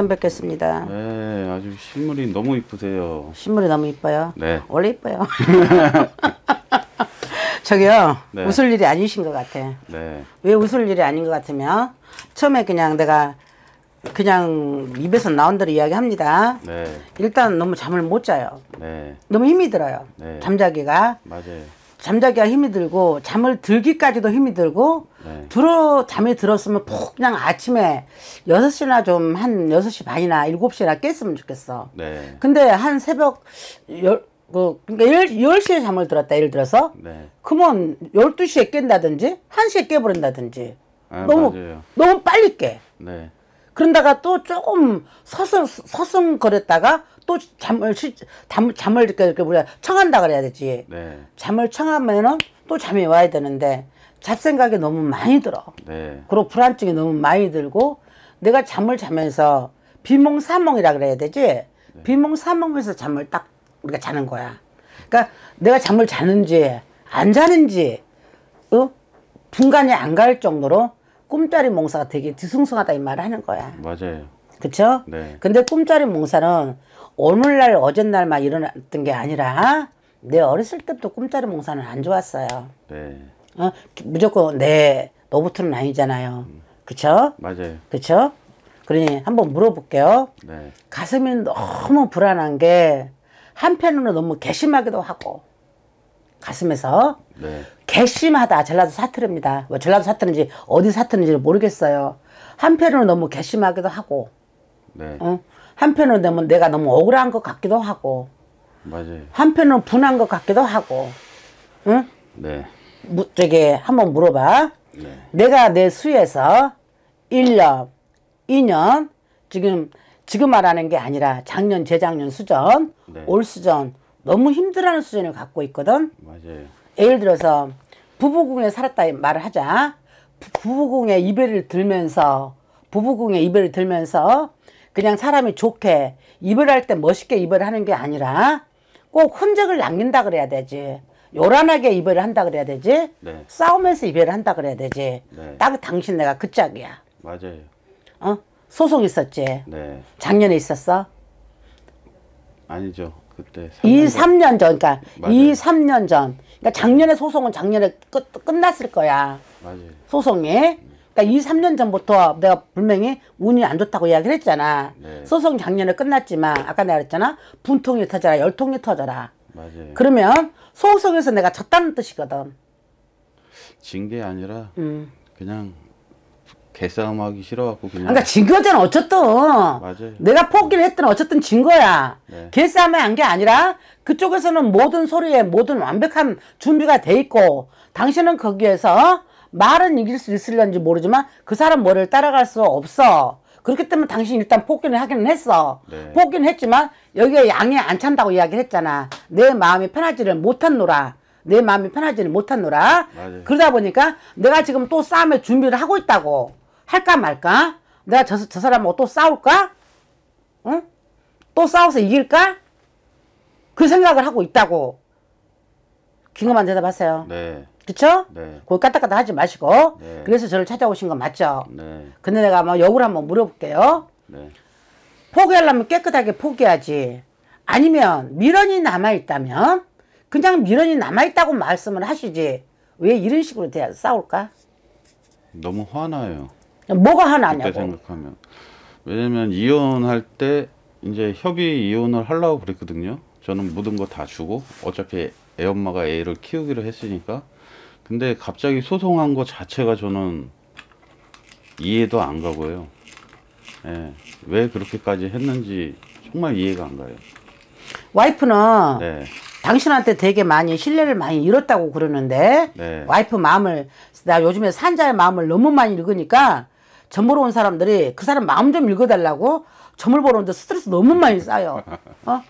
처음 뵙겠습니다. 네, 아주 실물이 너무 이쁘세요. 실물이 너무 이뻐요? 네. 원래 이뻐요. 저기요, 네. 웃을 일이 아니신 것 같아. 네. 왜 웃을 일이 아닌 것 같으면 처음에 그냥 내가 그냥 입에서 나온 대로 이야기합니다. 네. 일단 너무 잠을 못 자요. 네. 너무 힘이 들어요. 네. 잠자기가. 맞아요. 잠자기가 힘이 들고 잠을 들기까지도 힘이 들고 네. 들어 잠에 들었으면 푹 그냥 아침에 6 시나 좀 한6시 반이나 7 시나 깼으면 좋겠어. 네. 근데 한 새벽 열, 그, 그러니까 10, 시에 잠을 들었다 예를 들어서 네. 그러면 열두 시에 깬다든지 1시에 깨버린다든지 아, 너무 맞아요. 너무 빨리 깨. 네. 그런다가 또 조금 서성 서성거렸다가 또 잠을 쉬, 잠, 잠을 이렇게 우리가 청한다 그래야 되지. 네. 잠을 청하면은 또 잠이 와야 되는데 잡생각이 너무 많이 들어. 네. 그리고 불안증이 너무 많이 들고 내가 잠을 자면서 비몽사몽이라 그래야 되지. 네. 비몽사몽에서 잠을 딱 우리가 자는 거야. 그러니까 내가 잠을 자는지 안 자는지 어? 분간이 안 갈 정도로 꿈자리 몽사가 되게 뒤숭숭하다 이 말을 하는 거야. 맞아요. 그쵸? 네. 근데 꿈자리 몽사는 오늘날 어젯날 막 일어났던 게 아니라 내 어렸을 때부터 꿈자리 몽사는 안 좋았어요. 네. 어? 무조건 네너부터는 아니잖아요. 그쵸? 맞아요. 그쵸? 그러니 한번 물어볼게요. 네. 가슴이 너무 불안한 게 한편으로 너무 괘씸하기도 하고 가슴에서 네. 괘씸하다 전라도 사투리입니다. 뭐 전라도 사투리인지 어디 사투리인지 모르겠어요. 한편으로 너무 괘씸하기도 하고 네. 어? 한편으로 너무 내가 너무 억울한 것 같기도 하고 맞아요. 한편으로 분한 것 같기도 하고 응? 네. 무, 저기 한번 물어봐. 네. 내가 내 수에서 1년, 2년 지금 지금 말하는 게 아니라 작년, 재작년 수전, 네. 올 수전 너무 힘들어하는 수준을 갖고 있거든. 맞아요. 예를 들어서 부부궁에 살았다 말을 하자. 부부궁에 이별을 들면서 부부궁에 이별을 들면서 그냥 사람이 좋게 이별할 때 멋있게 이별하는 게 아니라 꼭 흔적을 남긴다 그래야 되지. 요란하게 이별을 한다 그래야 되지 네. 싸우면서 이별을 한다 그래야 되지 네. 딱 당신 내가 그 짝이야 맞아요 어 소송 있었지 네. 작년에 있었어 아니죠 그때 3년 2, 전... 년 전, 그러니까 맞아요. 2, 3년 전 그러니까 작년에 소송은 작년에 끝, 끝났을 거야 맞아요 소송이 그러니까 2, 3년 전부터 내가 분명히 운이 안 좋다고 이야기를 했잖아. 네. 소송 작년에 끝났지만 아까 내가 그랬잖아. 분통이 터져라 열통이 터져라. 맞아요. 그러면 소 속에서 내가 졌다는 뜻이거든. 진 게 아니라 음. 그냥 개싸움하기 싫어갖고 그냥. 그러니까 진 거잖아 어쨌든. 맞아요. 내가 포기를 했든 어쨌든 진 거야. 네. 개싸움에 한 게 아니라 그쪽에서는 모든 소리에 모든 완벽한 준비가 돼 있고 당신은 거기에서 말은 이길 수 있을런지 모르지만 그 사람 머리를 따라갈 수 없어. 그렇기 때문에 당신 일단 복귀를 하기는 했어. 네. 복귀는 했지만 여기에 양이 안 찬다고 이야기를 했잖아. 내 마음이 편하지를 못한노라. 내 마음이 편하지는 못한노라. 맞아요. 그러다 보니까 내가 지금 또 싸움에 준비를 하고 있다고. 할까 말까? 내가 저, 저 사람하고 또 싸울까? 응? 또 싸워서 이길까? 그 생각을 하고 있다고. 긴 것만 대답하세요. 네. 그쵸? 네. 그걸 까딱까딱 하지 마시고. 네. 그래서 저를 찾아오신 거 맞죠? 네. 근데 내가 아마 역을 한번 물어볼게요. 네. 포기하려면 깨끗하게 포기하지. 아니면 미련이 남아있다면 그냥 미련이 남아있다고 말씀을 하시지. 왜 이런 식으로 돼야 싸울까? 너무 화나요. 뭐가 화나냐고. 생각하면. 왜냐면 이혼할 때 이제 협의 이혼을 하려고 그랬거든요. 저는 모든 거 다 주고 어차피 애엄마가 애를 키우기로 했으니까 근데 갑자기 소송한 거 자체가 저는 이해도 안 가고요 예, 왜 그렇게까지 했는지 정말 이해가 안 가요 와이프는 네. 당신한테 되게 많이 신뢰를 많이 잃었다고 그러는데 네. 와이프 마음을 나 요즘에 산자의 마음을 너무 많이 읽으니까 점 보러 온 사람들이 그 사람 마음 좀 읽어달라고 점을 보러 오는데 스트레스 너무 많이 쌓여 어?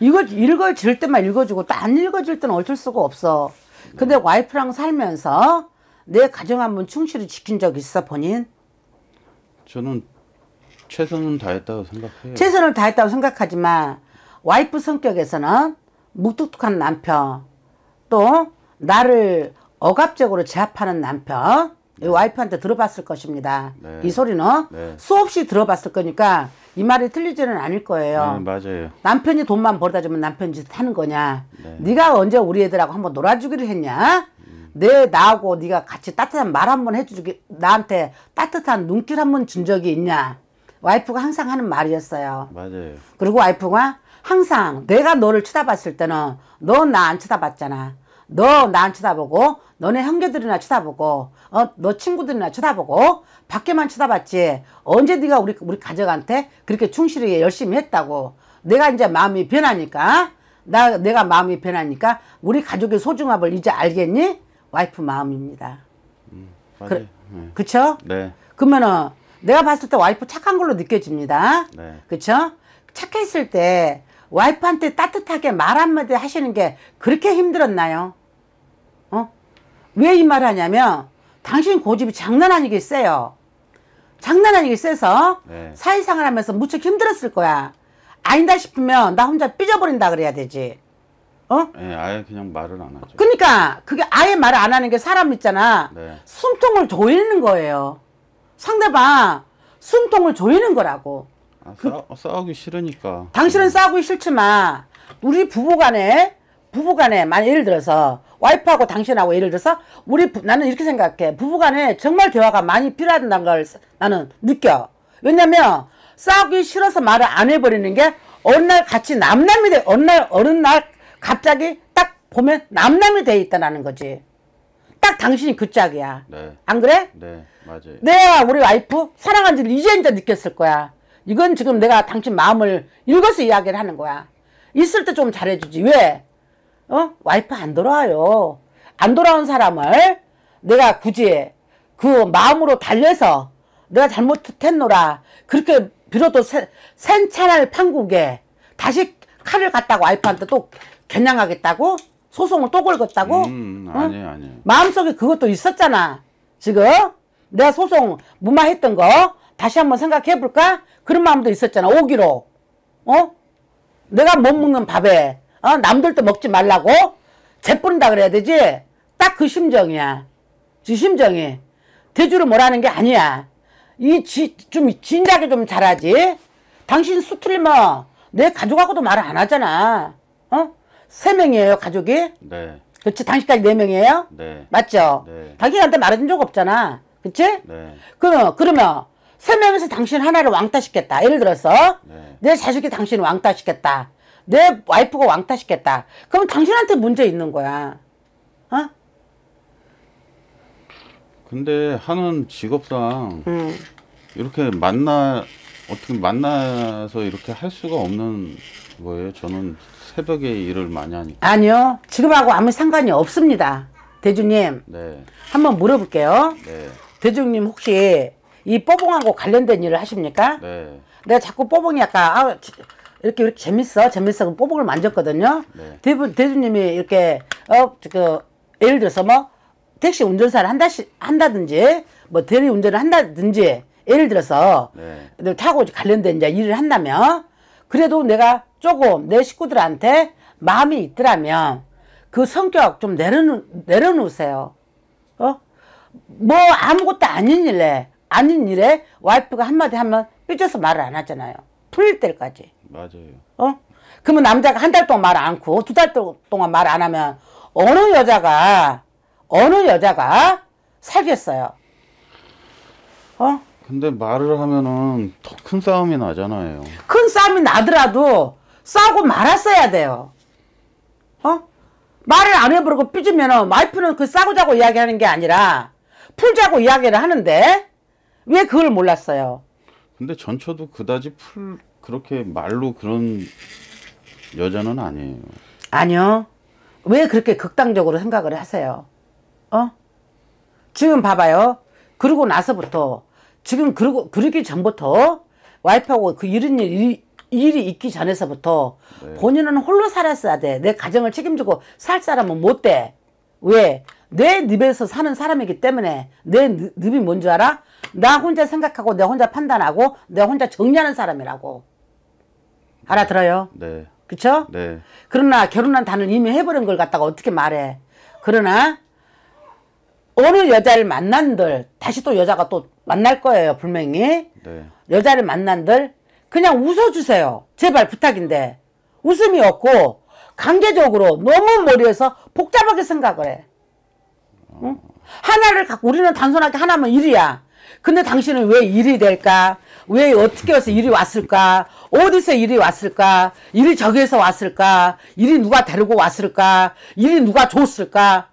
이걸 읽어줄 때만 읽어주고 또 안 읽어줄 때는 어쩔 수가 없어. 근데 와이프랑 살면서 내 가정 한번 충실히 지킨 적 있어 본인? 저는 최선은 다했다고 생각해요. 최선을 다했다고 생각하지만 와이프 성격에서는 무뚝뚝한 남편 또 나를 억압적으로 제압하는 남편 와이프한테 들어봤을 것입니다. 네. 이 소리는 네. 수없이 들어봤을 거니까 이 말이 틀리지는 않을 거예요. 네, 맞아요. 남편이 돈만 벌다 주면 남편 짓 하는 거냐. 네. 가 언제 우리 애들하고 한번 놀아주기를 했냐. 내 나하고 네가 같이 따뜻한 말 한번 해주기 나한테 따뜻한 눈길 한번 준 적이 있냐. 와이프가 항상 하는 말이었어요. 맞아요. 그리고 와이프가 항상 내가 너를 쳐다봤을 때는 너 나 안 쳐다봤잖아. 너나안 쳐다보고 너네 형제들이나 쳐다보고 어 너 친구들이나 쳐다보고 밖에만 쳐다봤지 언제 네가 우리 우리 가족한테 그렇게 충실히 열심히 했다고 내가 이제 마음이 변하니까 나 내가 마음이 변하니까 우리 가족의 소중함을 이제 알겠니 와이프 마음입니다. 음, 그, 네. 그쵸? 네. 그러면은 내가 봤을 때 와이프 착한 걸로 느껴집니다. 네. 그쵸? 착했을 때 와이프한테 따뜻하게 말 한마디 하시는 게 그렇게 힘들었나요? 어? 왜 이말 하냐면 당신 고집이 장난 아니게 세요. 장난 아니게 세서 네. 사회생활 하면서 무척 힘들었을 거야. 아니다 싶으면 나 혼자 삐져버린다 그래야 되지. 어? 예, 아예 그냥 말을 안 하죠. 그러니까 그게 아예 말을 안 하는 게 사람 있잖아. 네. 숨통을 조이는 거예요. 상대방 숨통을 조이는 거라고. 아, 어, 싸우, 기 싫으니까. 당신은 싸우기 싫지만 우리 부부간에 부부간에 만 예를 들어서 와이프하고 당신하고 예를 들어서 우리 부, 나는 이렇게 생각해 부부간에 정말 대화가 많이 필요하다는 걸 나는 느껴. 왜냐면 싸우기 싫어서 말을 안 해버리는 게 어느 날 같이 남남이 돼 어느 날 어느 날 갑자기 딱 보면 남남이 돼 있다라는 거지. 딱 당신이 그 짝이야. 네. 안 그래? 네, 맞아요. 내가 우리 와이프 사랑한 줄 이제 이제 느꼈을 거야. 이건 지금 내가 당신 마음을 읽어서 이야기를 하는 거야. 있을 때 좀 잘해주지. 왜? 어? 와이프 안 돌아와요. 안 돌아온 사람을 내가 굳이 그 마음으로 달려서 내가 잘못했노라. 그렇게 비로도 센찰를 판국에 다시 칼을 갖다가 와이프한테 또 겨냥하겠다고? 소송을 또 걸겠다고? 음, 아니, 응? 아니. 마음속에 그것도 있었잖아. 지금 내가 소송 무마했던 거 다시 한번 생각해 볼까? 그런 마음도 있었잖아. 오기로. 어? 내가 못 먹는 밥에 어? 남들도 먹지 말라고 재뿌린다 그래야 되지. 딱 그 심정이야. 그 심정이. 대주를 뭐라는 게 아니야. 이 지, 좀 진작에 좀 잘하지. 당신 수틀리면 내 가족하고도 말을 안 하잖아. 어? 세 명이에요 가족이. 네. 그렇지 당신까지 네 명이에요. 네. 맞죠. 네. 당신한테 말해준 적 없잖아. 그렇지? 네. 그럼 그러면 세 명에서 당신 하나를 왕따 시켰다. 예를 들어서 네. 내 자식이 당신 왕따 시켰다. 내 와이프가 왕따 시켰다. 그럼 당신한테 문제 있는 거야. 어? 근데 하는 직업상 음. 이렇게 만나 어떻게 만나서 이렇게 할 수가 없는 거예요. 저는 새벽에 일을 많이 하니까. 아니요. 지금하고 아무 상관이 없습니다. 대주님. 네. 한번 물어볼게요. 네. 대중님 혹시 이 뽀봉하고 관련된 일을 하십니까? 네. 내가 자꾸 뽀봉이 아까 아, 이렇게 이렇게 재밌어 재밌어 그 뽀봉을 만졌거든요. 네. 대부 대주님이 이렇게 어그 예를 들어서 뭐 택시 운전사를 한다 한다든지 뭐 대리 운전을 한다든지 예를 들어서 네. 차고 네, 관련된 이제 일을 한다면 그래도 내가 조금 내 식구들한테 마음이 있더라면 그 성격 좀 내려놓, 내려놓으세요. 어? 뭐 아무것도 아닌 일래 아닌 일에 와이프가 한마디 하면 삐져서 말을 안 하잖아요. 풀릴 때까지. 맞아요. 어? 그러면 남자가 한 달 동안 말 안 하고 두 달 동안 말 안 하면 어느 여자가 어느 여자가 살겠어요. 어? 근데 말을 하면은 더 큰 싸움이 나잖아요. 큰 싸움이 나더라도 싸우고 말았어야 돼요. 어? 말을 안 해버리고 삐지면은 와이프는 그 싸우자고 이야기하는 게 아니라 풀자고 이야기를 하는데 왜 그걸 몰랐어요? 근데 전처도 그다지 풀 그렇게 말로 그런 여자는 아니에요. 아니요. 왜 그렇게 극단적으로 생각을 하세요? 어? 지금 봐봐요. 그러고 나서부터 지금 그러고 그러기 전부터 와이프하고 그 이런 일, 일이 있기 전에서부터 네. 본인은 홀로 살았어야 돼. 내 가정을 책임지고 살 사람은 못 돼. 왜? 내 늪에서 사는 사람이기 때문에 내 늪이 뭔 줄 알아? 나 혼자 생각하고 내 혼자 판단하고 내 혼자 정리하는 사람이라고 알아들어요? 네. 그쵸? 네. 그러나 결혼한 단을 이미 해버린 걸 갖다가 어떻게 말해? 그러나 어느 여자를 만난들 다시 또 여자가 또 만날 거예요 분명히 네. 여자를 만난들 그냥 웃어주세요 제발 부탁인데 웃음이 없고 강제적으로 너무 머리에서 복잡하게 생각을 해 응? 하나를 갖고 우리는 단순하게 하나면 일이야 근데 당신은 왜 일이 될까? 왜 어떻게 해서 일이 왔을까? 어디서 일이 왔을까? 일이 저기에서 왔을까? 일이 누가 데리고 왔을까? 일이 누가 줬을까?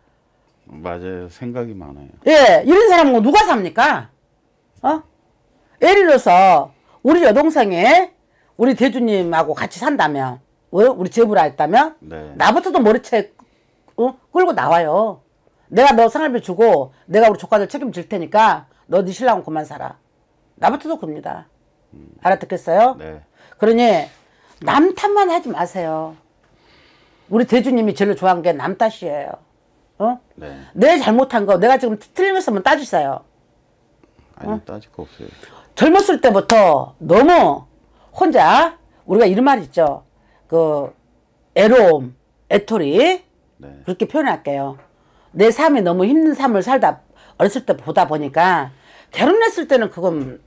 맞아요. 생각이 많아요. 예, 이런 사람은 뭐 누가 삽니까? 어? 예를 들어서 우리 여동생이 우리 대주님하고 같이 산다면, 어? 우리 제부라 했다면, 네. 나부터도 머리채 어? 끌고 나와요. 내가 너 생활비 주고, 내가 우리 조카들 책임질 테니까, 너네 신랑 은 그만 살아. 나부터도 겁니다. 음. 알아듣겠어요? 네. 그러니 남 탓만 하지 마세요. 우리 대주님이 제일 좋아한 게남 탓이에요. 어? 네. 내 잘못한 거 내가 지금 틀림없으면 따지세요. 아니 어? 따질 거 없어요. 젊었을 때부터 너무 혼자 우리가 이런 말 있죠. 그 애로움, 애토리 네. 그렇게 표현할게요. 내 삶이 너무 힘든 삶을 살다 어렸을 때 보다 보니까 결혼했을 때는 그건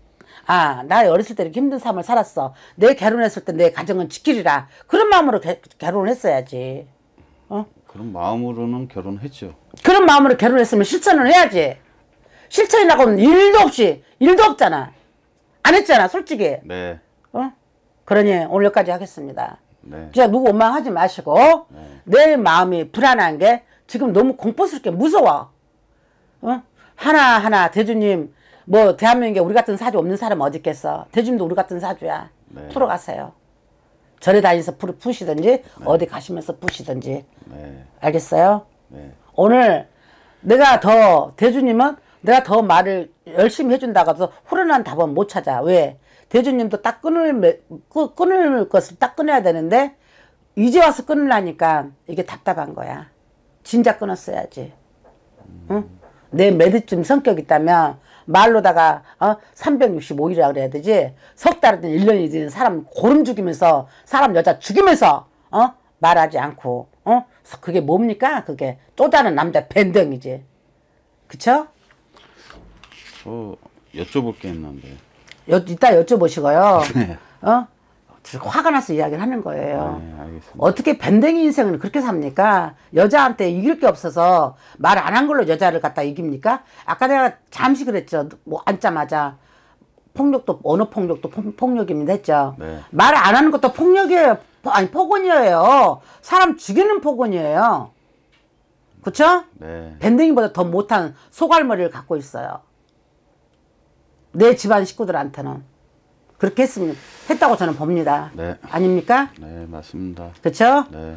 아, 나 어렸을 때 이렇게 힘든 삶을 살았어. 내 결혼했을 때 내 가정은 지키리라. 그런 마음으로 개, 결혼을 했어야지. 어? 그런 마음으로는 결혼했죠. 그런 마음으로 결혼했으면 실천을 해야지. 실천이 라고 일도 없이, 일도 없잖아. 안 했잖아, 솔직히. 네. 어? 그러니 오늘까지 하겠습니다. 네. 진짜 누구 원망하지 마시고, 네. 내 마음이 불안한 게 지금 너무 공포스럽게 무서워. 어? 하나하나 대주님 뭐 대한민국에 우리 같은 사주 없는 사람 어디 있겠어. 대주님도 우리 같은 사주야. 네. 풀어가세요. 절에 다니서 푸시든지 네. 어디 가시면서 푸시든지 네. 알겠어요? 네. 오늘 내가 더 대주님은 내가 더 말을 열심히 해준다고 해서 후련한 답은 못 찾아 왜? 대주님도 딱 끊을 끊을 것을 딱 끊어야 되는데 이제 와서 끊으려니까 이게 답답한 거야 진작 끊었어야지 응? 내 매듭쯤 성격 있다면 말로다가 어 365일이라 그래야 되지 석 달이든 1년이 든 사람 고름 죽이면서 사람 여자 죽이면서 어 말하지 않고 어 그게 뭡니까 그게 또다른 남자 밴댕이지 그쵸? 어 여쭤볼 게 있는데 여, 이따 여쭤보시고요 네. 어 화가 나서 이야기를 하는 거예요. 네, 어떻게 밴댕이 인생을 그렇게 삽니까? 여자한테 이길 게 없어서 말 안 한 걸로 여자를 갖다 이깁니까? 아까 내가 잠시 그랬죠. 뭐 앉자마자 폭력도 언어 폭력도 폭력입니다 했죠. 네. 말을 안 하는 것도 폭력이에요. 아니 폭언이에요. 사람 죽이는 폭언이에요. 그렇죠? 네. 밴댕이보다 더 못한 소갈머리를 갖고 있어요. 내 집안 식구들한테는. 그렇게 했으면 했다고 저는 봅니다. 네. 아닙니까? 네, 맞습니다. 그렇죠? 네.